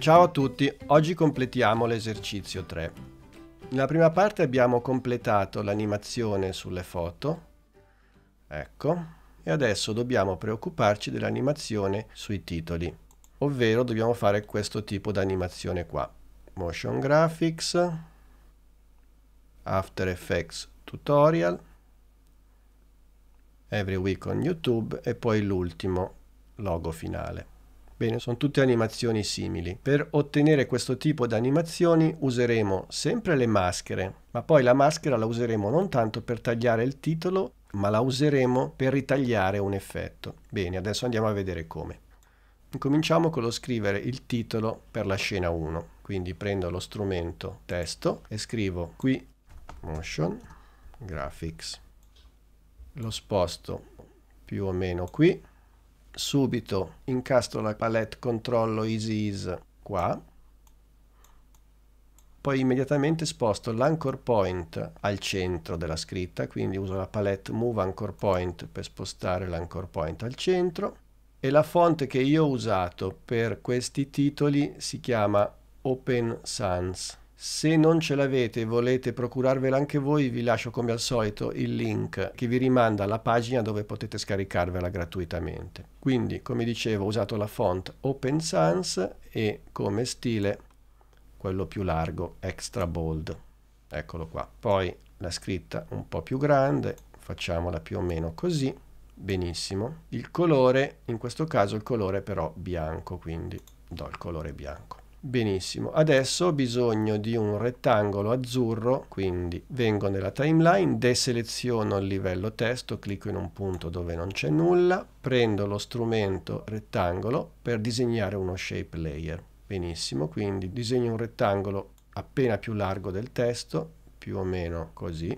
Ciao a tutti, oggi completiamo l'esercizio 3. Nella prima parte abbiamo completato l'animazione sulle foto, ecco, e adesso dobbiamo preoccuparci dell'animazione sui titoli, ovvero dobbiamo fare questo tipo di animazione qua. Motion Graphics, After Effects Tutorial, Every Week on YouTube e poi l'ultimo logo finale. Bene, sono tutte animazioni simili. Per ottenere questo tipo di animazioni useremo sempre le maschere, ma poi la maschera la useremo non tanto per tagliare il titolo, ma la useremo per ritagliare un effetto. Bene, adesso andiamo a vedere come. Incominciamo con lo scrivere il titolo per la scena 1. Quindi prendo lo strumento testo e scrivo qui motion graphics. Lo sposto più o meno qui subito incastro la palette controllo easy ease qua poi immediatamente sposto l'anchor point al centro della scritta quindi uso la palette move anchor point per spostare l'anchor point al centro e la fonte che io ho usato per questi titoli si chiama Open Sans se non ce l'avete e volete procurarvela anche voi, vi lascio come al solito il link che vi rimanda alla pagina dove potete scaricarvela gratuitamente. Quindi, come dicevo, ho usato la font Open Sans e come stile quello più largo, extra bold. Eccolo qua. Poi la scritta un po' più grande, facciamola più o meno così. Benissimo. Il colore, in questo caso il colore però bianco, quindi do il colore bianco. Benissimo, adesso ho bisogno di un rettangolo azzurro, quindi vengo nella timeline, deseleziono il livello testo, clicco in un punto dove non c'è nulla, prendo lo strumento rettangolo per disegnare uno shape layer. Benissimo, quindi disegno un rettangolo appena più largo del testo, più o meno così.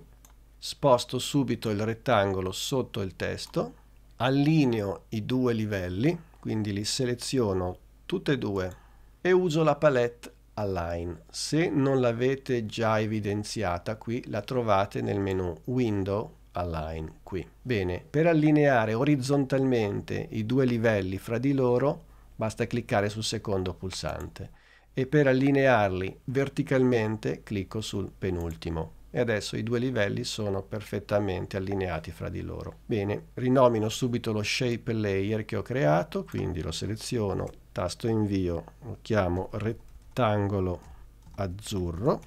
Sposto subito il rettangolo sotto il testo, allineo i due livelli, quindi li seleziono tutti e due e uso la palette Align. Se non l'avete già evidenziata qui, la trovate nel menu Window Align qui. Bene, per allineare orizzontalmente i due livelli fra di loro, basta cliccare sul secondo pulsante e per allinearli verticalmente clicco sul penultimo e adesso i due livelli sono perfettamente allineati fra di loro. Bene, rinomino subito lo shape layer che ho creato, quindi lo seleziono, tasto invio, lo chiamo rettangolo azzurro,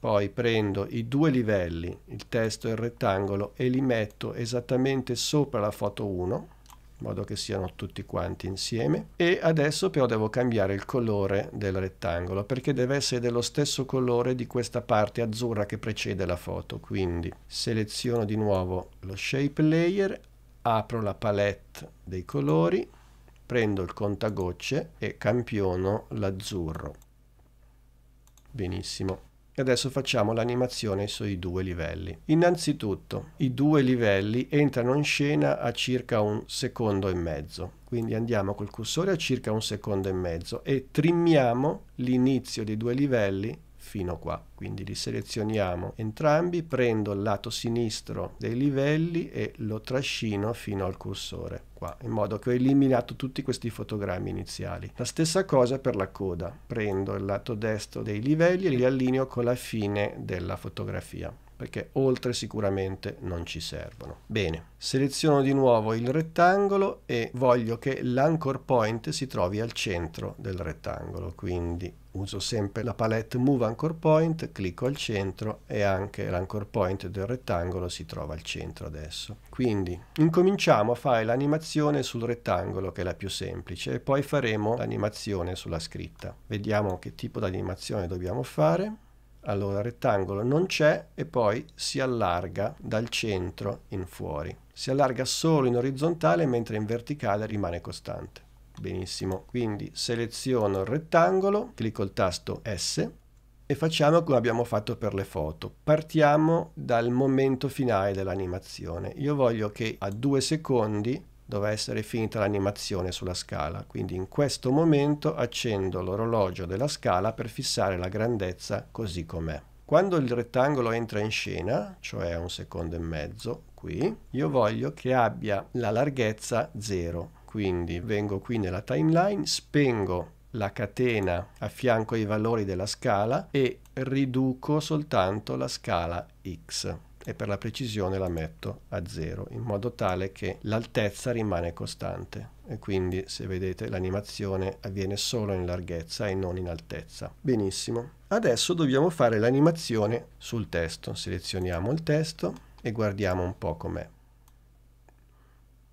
poi prendo i due livelli, il testo e il rettangolo, e li metto esattamente sopra la foto 1, in modo che siano tutti quanti insieme e adesso però devo cambiare il colore del rettangolo perché deve essere dello stesso colore di questa parte azzurra che precede la foto quindi seleziono di nuovo lo shape layer apro la palette dei colori prendo il contagocce e campiono l'azzurro. Benissimo. E adesso facciamo l'animazione sui due livelli. Innanzitutto i due livelli entrano in scena a circa un secondo e mezzo. Quindi andiamo col cursore a circa un secondo e mezzo e trimmiamo l'inizio dei due livelli fino qua. Quindi li selezioniamo entrambi, prendo il lato sinistro dei livelli e lo trascino fino al cursore qua, in modo che ho eliminato tutti questi fotogrammi iniziali. La stessa cosa per la coda, prendo il lato destro dei livelli e li allineo con la fine della fotografia perché oltre sicuramente non ci servono. Bene, seleziono di nuovo il rettangolo e voglio che l'anchor point si trovi al centro del rettangolo, quindi uso sempre la palette Move Anchor Point, clicco al centro e anche l'anchor point del rettangolo si trova al centro adesso. Quindi incominciamo a fare l'animazione sul rettangolo che è la più semplice e poi faremo l'animazione sulla scritta. Vediamo che tipo di animazione dobbiamo fare. Allora, rettangolo non c'è e poi si allarga dal centro in fuori. Si allarga solo in orizzontale mentre in verticale rimane costante. Benissimo, quindi seleziono il rettangolo, clicco il tasto S e facciamo come abbiamo fatto per le foto. Partiamo dal momento finale dell'animazione. Io voglio che a due secondi doveva essere finita l'animazione sulla scala, quindi in questo momento accendo l'orologio della scala per fissare la grandezza così com'è. Quando il rettangolo entra in scena, cioè un secondo e mezzo, qui, io voglio che abbia la larghezza 0. Quindi vengo qui nella timeline, spengo la catena a fianco ai valori della scala e riduco soltanto la scala x e per la precisione la metto a 0 in modo tale che l'altezza rimane costante e quindi se vedete l'animazione avviene solo in larghezza e non in altezza. Benissimo. Adesso dobbiamo fare l'animazione sul testo. Selezioniamo il testo e guardiamo un po' com'è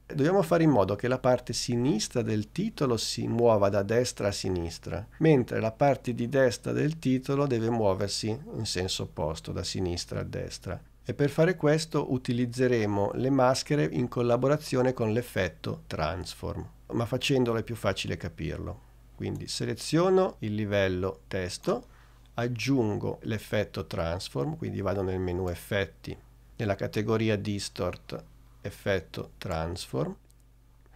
dobbiamo fare in modo che la parte sinistra del titolo si muova da destra a sinistra, mentre la parte di destra del titolo deve muoversi in senso opposto, da sinistra a destra e per fare questo utilizzeremo le maschere in collaborazione con l'effetto transform, ma facendolo è più facile capirlo. Quindi seleziono il livello testo, aggiungo l'effetto transform, quindi vado nel menu effetti, nella categoria distort effetto transform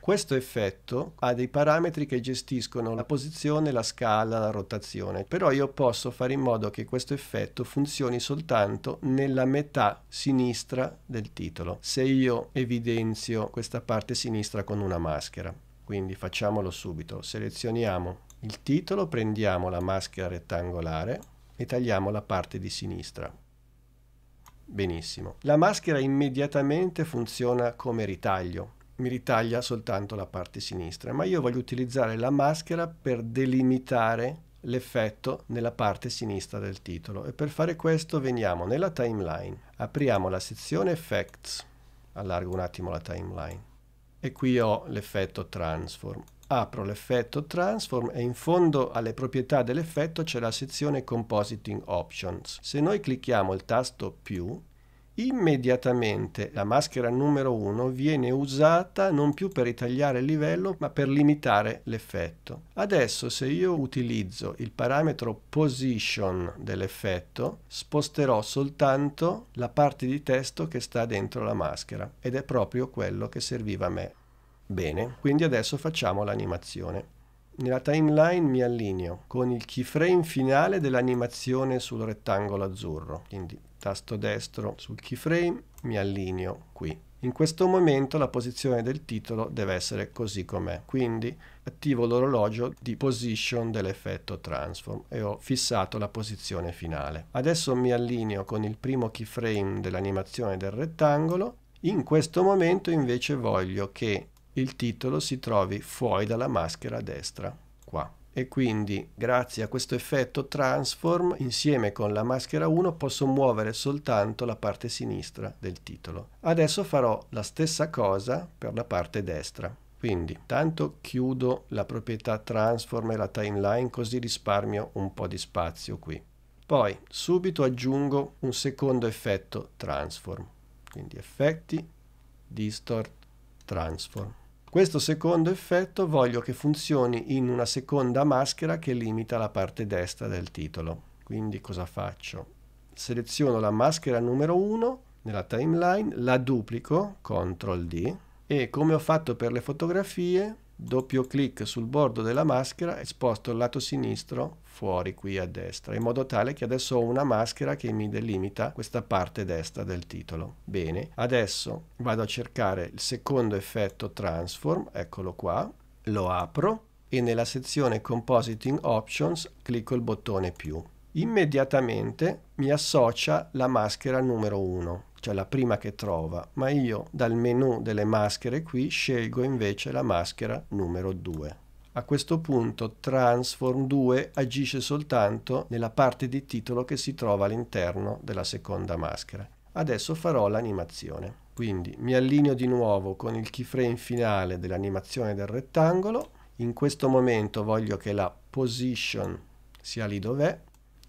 questo effetto ha dei parametri che gestiscono la posizione, la scala, la rotazione, però io posso fare in modo che questo effetto funzioni soltanto nella metà sinistra del titolo, se io evidenzio questa parte sinistra con una maschera. Quindi facciamolo subito, selezioniamo il titolo, prendiamo la maschera rettangolare e tagliamo la parte di sinistra. Benissimo. La maschera immediatamente funziona come ritaglio, mi ritaglia soltanto la parte sinistra, ma io voglio utilizzare la maschera per delimitare l'effetto nella parte sinistra del titolo e per fare questo veniamo nella timeline, apriamo la sezione effects, allargo un attimo la timeline e qui ho l'effetto transform. Apro l'effetto transform e in fondo alle proprietà dell'effetto c'è la sezione compositing options. Se noi clicchiamo il tasto più Immediatamente la maschera numero 1 viene usata non più per ritagliare il livello ma per limitare l'effetto. Adesso se io utilizzo il parametro position dell'effetto sposterò soltanto la parte di testo che sta dentro la maschera ed è proprio quello che serviva a me. Bene, quindi adesso facciamo l'animazione. Nella timeline mi allineo con il keyframe finale dell'animazione sul rettangolo azzurro, quindi tasto destro sul keyframe, mi allineo qui. In questo momento la posizione del titolo deve essere così com'è, quindi attivo l'orologio di position dell'effetto transform e ho fissato la posizione finale. Adesso mi allineo con il primo keyframe dell'animazione del rettangolo, in questo momento invece voglio che il titolo si trovi fuori dalla maschera destra, qua e quindi grazie a questo effetto transform insieme con la maschera 1 posso muovere soltanto la parte sinistra del titolo. Adesso farò la stessa cosa per la parte destra. Quindi tanto chiudo la proprietà transform e la timeline così risparmio un po' di spazio qui. Poi subito aggiungo un secondo effetto transform. Quindi effetti, distort, transform. Questo secondo effetto voglio che funzioni in una seconda maschera che limita la parte destra del titolo. Quindi cosa faccio? Seleziono la maschera numero 1 nella timeline, la duplico, CTRL D, e come ho fatto per le fotografie, doppio clic sul bordo della maschera e sposto il lato sinistro fuori qui a destra, in modo tale che adesso ho una maschera che mi delimita questa parte destra del titolo. Bene, adesso vado a cercare il secondo effetto transform, eccolo qua, lo apro e nella sezione Compositing Options clicco il bottone più. Immediatamente mi associa la maschera numero 1, cioè la prima che trova, ma io dal menu delle maschere qui scelgo invece la maschera numero 2. A questo punto Transform 2 agisce soltanto nella parte di titolo che si trova all'interno della seconda maschera. Adesso farò l'animazione. Quindi mi allineo di nuovo con il keyframe finale dell'animazione del rettangolo. In questo momento voglio che la position sia lì dov'è.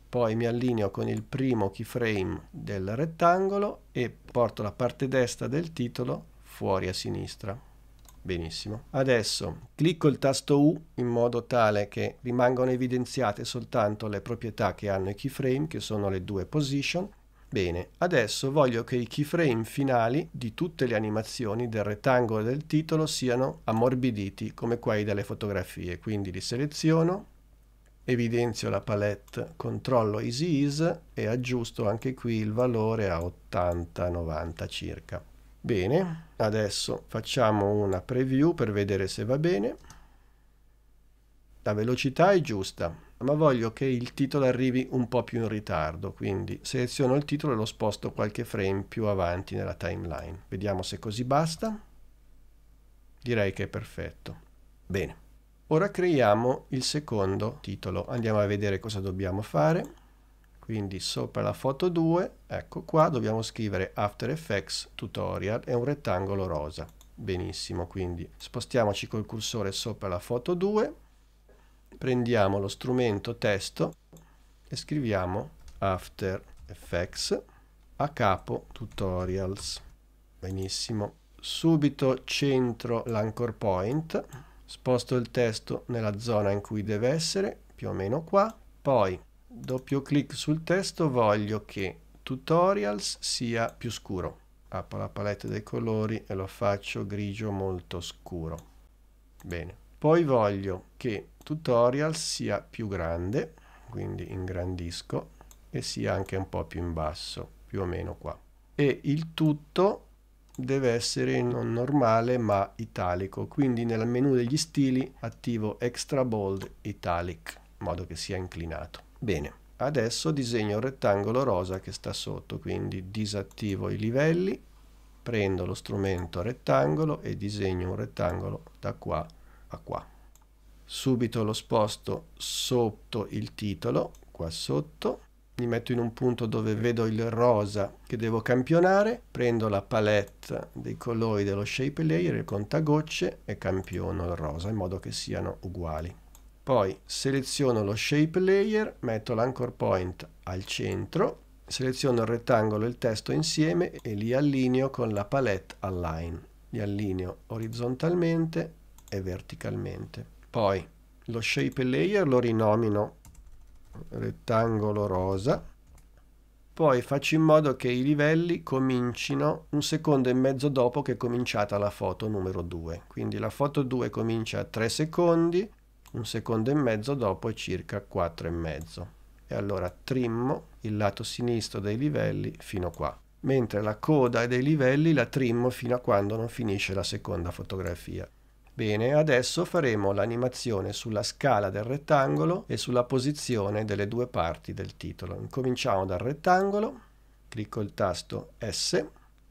Poi mi allineo con il primo keyframe del rettangolo e porto la parte destra del titolo fuori a sinistra. Benissimo. Adesso clicco il tasto U in modo tale che rimangano evidenziate soltanto le proprietà che hanno i keyframe, che sono le due position. Bene, adesso voglio che i keyframe finali di tutte le animazioni del rettangolo del titolo siano ammorbiditi come quelli delle fotografie, quindi li seleziono, evidenzio la palette, controllo Easy Ease e aggiusto anche qui il valore a 80-90 circa. Bene, ah. adesso facciamo una preview per vedere se va bene. La velocità è giusta, ma voglio che il titolo arrivi un po' più in ritardo, quindi seleziono il titolo e lo sposto qualche frame più avanti nella timeline. Vediamo se così basta. Direi che è perfetto. Bene. Ora creiamo il secondo titolo. Andiamo a vedere cosa dobbiamo fare quindi sopra la foto 2 ecco qua dobbiamo scrivere After Effects Tutorial è un rettangolo rosa benissimo quindi spostiamoci col cursore sopra la foto 2 prendiamo lo strumento testo e scriviamo After Effects a capo Tutorials benissimo subito centro l'anchor point sposto il testo nella zona in cui deve essere più o meno qua poi doppio clic sul testo voglio che tutorials sia più scuro apro la palette dei colori e lo faccio grigio molto scuro bene poi voglio che tutorials sia più grande quindi ingrandisco e sia anche un po' più in basso più o meno qua e il tutto deve essere non normale ma italico quindi nel menu degli stili attivo extra bold italic in modo che sia inclinato Bene, adesso disegno il rettangolo rosa che sta sotto, quindi disattivo i livelli, prendo lo strumento rettangolo e disegno un rettangolo da qua a qua. Subito lo sposto sotto il titolo, qua sotto, mi metto in un punto dove vedo il rosa che devo campionare, prendo la palette dei colori dello shape layer, il contagocce e campiono il rosa in modo che siano uguali poi seleziono lo shape layer, metto l'anchor point al centro, seleziono il rettangolo e il testo insieme e li allineo con la palette align. Li allineo orizzontalmente e verticalmente. Poi lo shape layer lo rinomino rettangolo rosa. Poi faccio in modo che i livelli comincino un secondo e mezzo dopo che è cominciata la foto numero 2. Quindi la foto 2 comincia a 3 secondi, un secondo e mezzo dopo è circa 4 e mezzo e allora trimmo il lato sinistro dei livelli fino qua mentre la coda dei livelli la trimmo fino a quando non finisce la seconda fotografia Bene, adesso faremo l'animazione sulla scala del rettangolo e sulla posizione delle due parti del titolo. Incominciamo dal rettangolo, clicco il tasto S,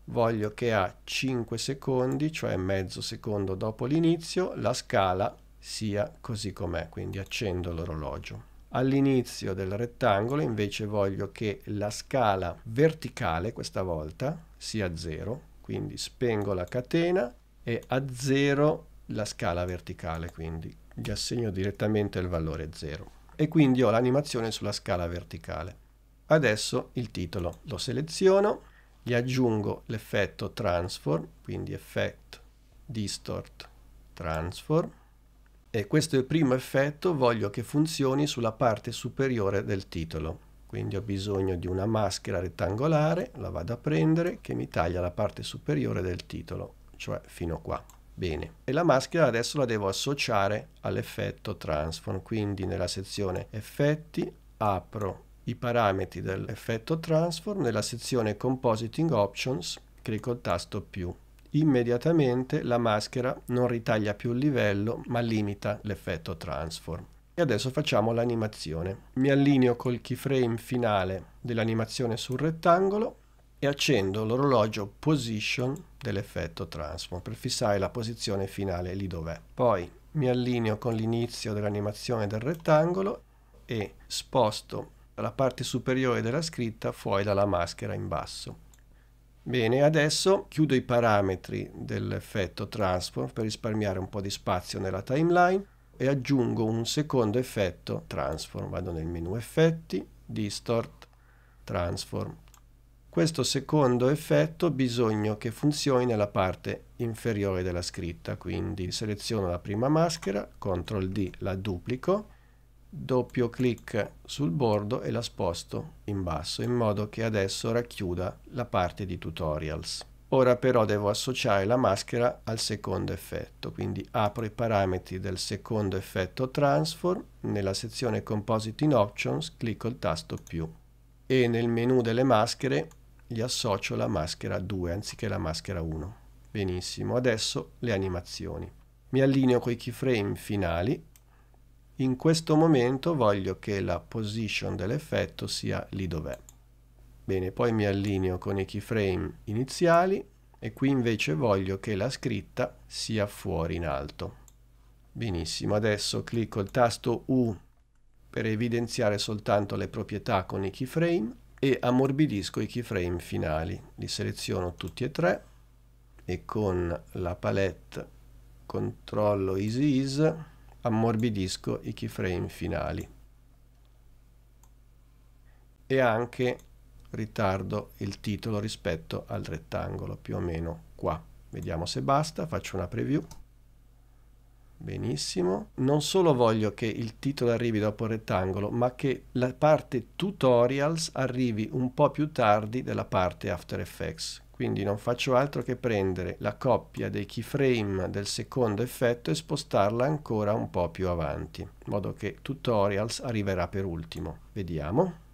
voglio che a 5 secondi, cioè mezzo secondo dopo l'inizio, la scala sia così com'è, quindi accendo l'orologio. All'inizio del rettangolo invece voglio che la scala verticale questa volta sia 0, quindi spengo la catena e a 0 la scala verticale, quindi gli assegno direttamente il valore 0 e quindi ho l'animazione sulla scala verticale. Adesso il titolo lo seleziono, gli aggiungo l'effetto transform, quindi effect distort transform e questo è il primo effetto voglio che funzioni sulla parte superiore del titolo. Quindi ho bisogno di una maschera rettangolare, la vado a prendere, che mi taglia la parte superiore del titolo, cioè fino qua. Bene, e la maschera adesso la devo associare all'effetto transform, quindi nella sezione effetti apro i parametri dell'effetto transform, nella sezione compositing options clicco il tasto più immediatamente la maschera non ritaglia più il livello ma limita l'effetto transform. E adesso facciamo l'animazione. Mi allineo col keyframe finale dell'animazione sul rettangolo e accendo l'orologio position dell'effetto transform per fissare la posizione finale lì dov'è. Poi mi allineo con l'inizio dell'animazione del rettangolo e sposto la parte superiore della scritta fuori dalla maschera in basso. Bene, adesso chiudo i parametri dell'effetto transform per risparmiare un po' di spazio nella timeline e aggiungo un secondo effetto transform. Vado nel menu effetti, distort, transform. Questo secondo effetto bisogna che funzioni nella parte inferiore della scritta, quindi seleziono la prima maschera, CTRL D la duplico doppio clic sul bordo e la sposto in basso in modo che adesso racchiuda la parte di tutorials. Ora però devo associare la maschera al secondo effetto, quindi apro i parametri del secondo effetto Transform, nella sezione Compositing Options clicco il tasto più e nel menu delle maschere gli associo la maschera 2 anziché la maschera 1. Benissimo, adesso le animazioni. Mi allineo con i keyframe finali in questo momento voglio che la position dell'effetto sia lì dov'è. Bene, poi mi allineo con i keyframe iniziali e qui invece voglio che la scritta sia fuori in alto. Benissimo, adesso clicco il tasto U per evidenziare soltanto le proprietà con i keyframe e ammorbidisco i keyframe finali. Li seleziono tutti e tre e con la palette controllo Easy Ease ammorbidisco i keyframe finali e anche ritardo il titolo rispetto al rettangolo più o meno qua vediamo se basta faccio una preview Benissimo. Non solo voglio che il titolo arrivi dopo il rettangolo, ma che la parte tutorials arrivi un po' più tardi della parte After Effects. Quindi non faccio altro che prendere la coppia dei keyframe del secondo effetto e spostarla ancora un po' più avanti, in modo che tutorials arriverà per ultimo. Vediamo.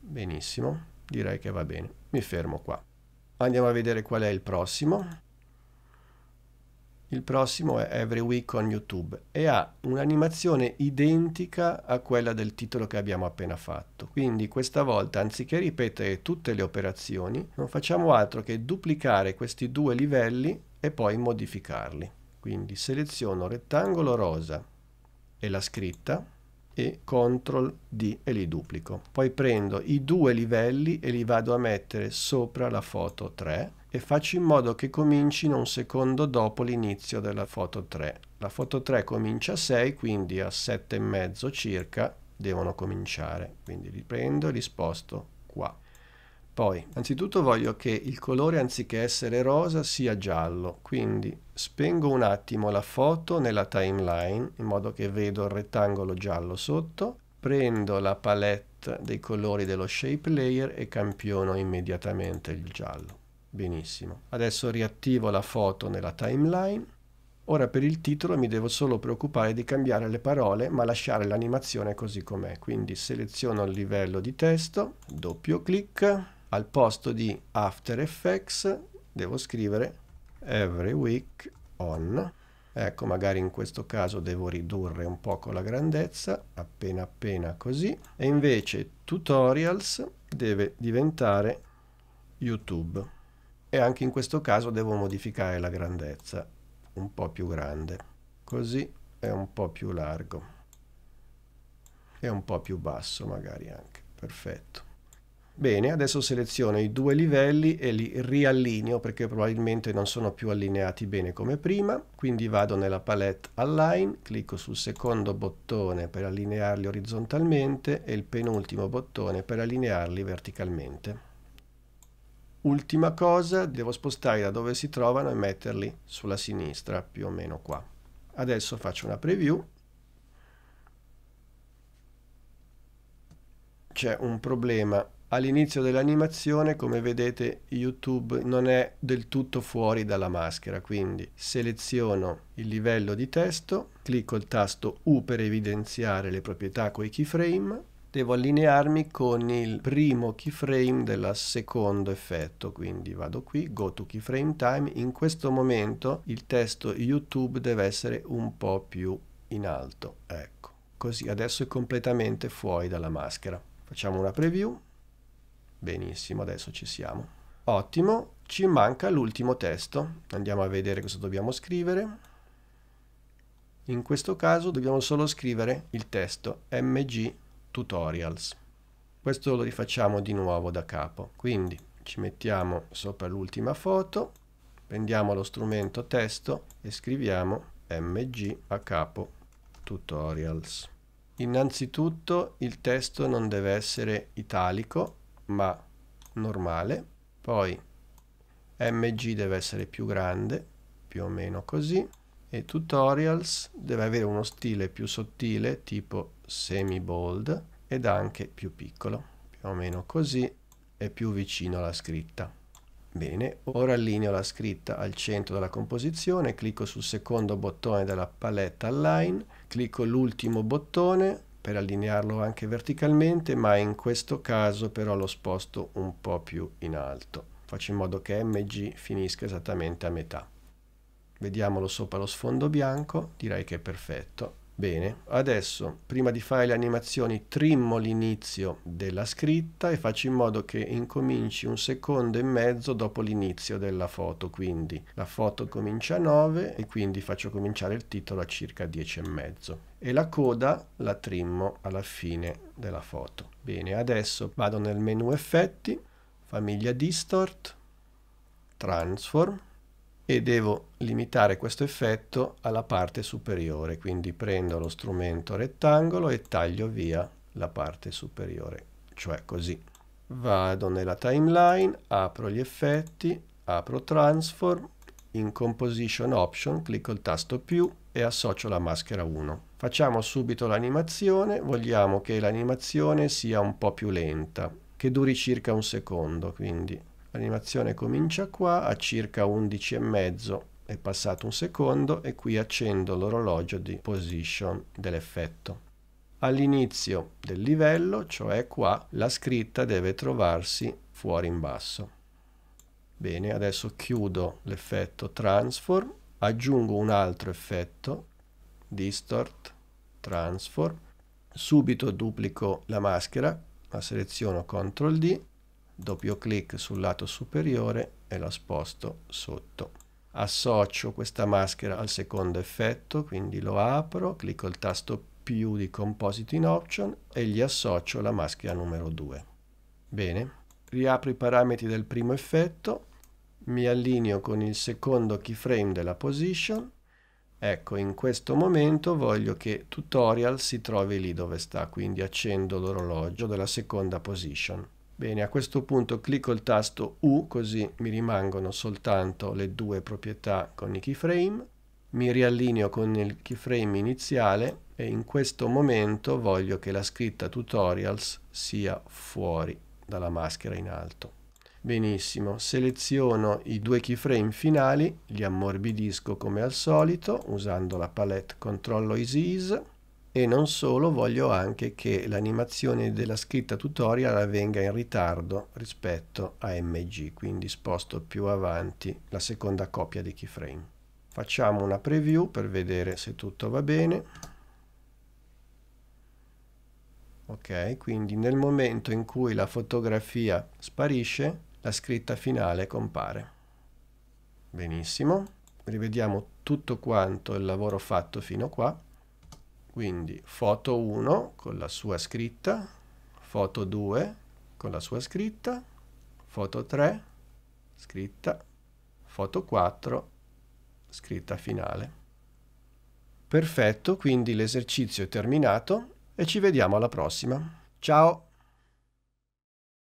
Benissimo, direi che va bene. Mi fermo qua. Andiamo a vedere qual è il prossimo il prossimo è Every Week on YouTube e ha un'animazione identica a quella del titolo che abbiamo appena fatto. Quindi questa volta, anziché ripetere tutte le operazioni, non facciamo altro che duplicare questi due livelli e poi modificarli. Quindi seleziono rettangolo rosa e la scritta e CTRL D e li duplico. Poi prendo i due livelli e li vado a mettere sopra la foto 3 e faccio in modo che comincino un secondo dopo l'inizio della foto 3. La foto 3 comincia a 6, quindi a 7,5 circa devono cominciare. Quindi li prendo e li sposto qua. Poi, anzitutto voglio che il colore anziché essere rosa sia giallo, quindi spengo un attimo la foto nella timeline in modo che vedo il rettangolo giallo sotto, prendo la palette dei colori dello shape layer e campiono immediatamente il giallo. Benissimo. Adesso riattivo la foto nella timeline. Ora per il titolo mi devo solo preoccupare di cambiare le parole ma lasciare l'animazione così com'è. Quindi seleziono il livello di testo, doppio clic, al posto di After Effects devo scrivere every week on ecco magari in questo caso devo ridurre un poco la grandezza appena appena così e invece tutorials deve diventare youtube e anche in questo caso devo modificare la grandezza un po più grande così è un po più largo e un po più basso magari anche perfetto Bene, adesso seleziono i due livelli e li riallineo perché probabilmente non sono più allineati bene come prima. Quindi vado nella palette Align, clicco sul secondo bottone per allinearli orizzontalmente e il penultimo bottone per allinearli verticalmente. Ultima cosa, devo spostare da dove si trovano e metterli sulla sinistra, più o meno qua. Adesso faccio una preview c'è un problema all'inizio dell'animazione come vedete YouTube non è del tutto fuori dalla maschera quindi seleziono il livello di testo clicco il tasto U per evidenziare le proprietà coi keyframe devo allinearmi con il primo keyframe del secondo effetto quindi vado qui go to keyframe time in questo momento il testo YouTube deve essere un po' più in alto ecco così adesso è completamente fuori dalla maschera facciamo una preview Benissimo, adesso ci siamo. Ottimo, ci manca l'ultimo testo. Andiamo a vedere cosa dobbiamo scrivere. In questo caso dobbiamo solo scrivere il testo mg tutorials. Questo lo rifacciamo di nuovo da capo. Quindi ci mettiamo sopra l'ultima foto, prendiamo lo strumento testo e scriviamo mg a capo tutorials. Innanzitutto il testo non deve essere italico ma normale poi mg deve essere più grande più o meno così e tutorials deve avere uno stile più sottile tipo semi bold ed anche più piccolo più o meno così e più vicino alla scritta bene ora allineo la scritta al centro della composizione clicco sul secondo bottone della paletta align clicco l'ultimo bottone per allinearlo anche verticalmente, ma in questo caso però lo sposto un po' più in alto. Faccio in modo che MG finisca esattamente a metà. Vediamolo sopra lo sfondo bianco, direi che è perfetto. Bene, adesso prima di fare le animazioni trimmo l'inizio della scritta e faccio in modo che incominci un secondo e mezzo dopo l'inizio della foto, quindi la foto comincia a 9 e quindi faccio cominciare il titolo a circa 10 e mezzo e la coda la trimmo alla fine della foto. Bene, adesso vado nel menu effetti, famiglia distort, transform e devo limitare questo effetto alla parte superiore, quindi prendo lo strumento rettangolo e taglio via la parte superiore, cioè così. Vado nella timeline, apro gli effetti, apro transform, in composition option clicco il tasto più e associo la maschera 1. Facciamo subito l'animazione, vogliamo che l'animazione sia un po' più lenta, che duri circa un secondo, quindi l'animazione comincia qua a circa 11 e mezzo è passato un secondo e qui accendo l'orologio di position dell'effetto all'inizio del livello cioè qua la scritta deve trovarsi fuori in basso bene adesso chiudo l'effetto transform aggiungo un altro effetto distort transform subito duplico la maschera la seleziono ctrl d doppio clic sul lato superiore e la sposto sotto. Associo questa maschera al secondo effetto, quindi lo apro, clicco il tasto più di Composite in Option e gli associo la maschera numero 2. Bene, riapro i parametri del primo effetto, mi allineo con il secondo keyframe della position, ecco in questo momento voglio che tutorial si trovi lì dove sta, quindi accendo l'orologio della seconda position Bene, a questo punto clicco il tasto U, così mi rimangono soltanto le due proprietà con i keyframe. Mi riallineo con il keyframe iniziale e in questo momento voglio che la scritta tutorials sia fuori dalla maschera in alto. Benissimo, seleziono i due keyframe finali, li ammorbidisco come al solito usando la palette CTRL Easy Ease e non solo, voglio anche che l'animazione della scritta tutorial avvenga in ritardo rispetto a MG, quindi sposto più avanti la seconda coppia di keyframe. Facciamo una preview per vedere se tutto va bene. Ok, quindi nel momento in cui la fotografia sparisce, la scritta finale compare. Benissimo, rivediamo tutto quanto il lavoro fatto fino a qua quindi foto 1 con la sua scritta, foto 2 con la sua scritta, foto 3, scritta, foto 4, scritta finale. Perfetto, quindi l'esercizio è terminato e ci vediamo alla prossima. Ciao!